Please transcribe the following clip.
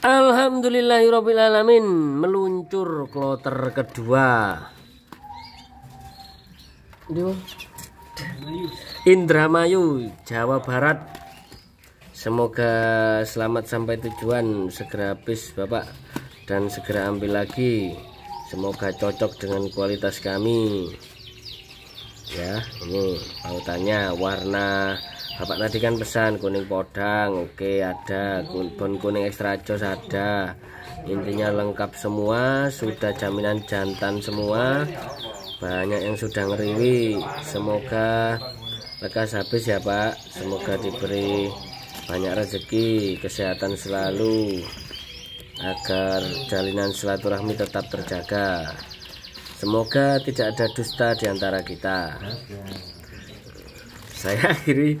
Alhamdulillahirrohmanirrohim Meluncur kloter kedua Indramayu, Jawa Barat Semoga selamat sampai tujuan Segera habis Bapak Dan segera ambil lagi Semoga cocok dengan kualitas kami Ya ini pautannya warna Bapak tadi kan pesan kuning podang, oke ada, bon kuning ekstra jos ada. Intinya lengkap semua, sudah jaminan jantan semua. Banyak yang sudah ngeriwi. Semoga lekas habis ya Pak. Semoga diberi banyak rezeki, kesehatan selalu agar jalinan silaturahmi tetap terjaga. Semoga tidak ada dusta di antara kita. Saya akhiri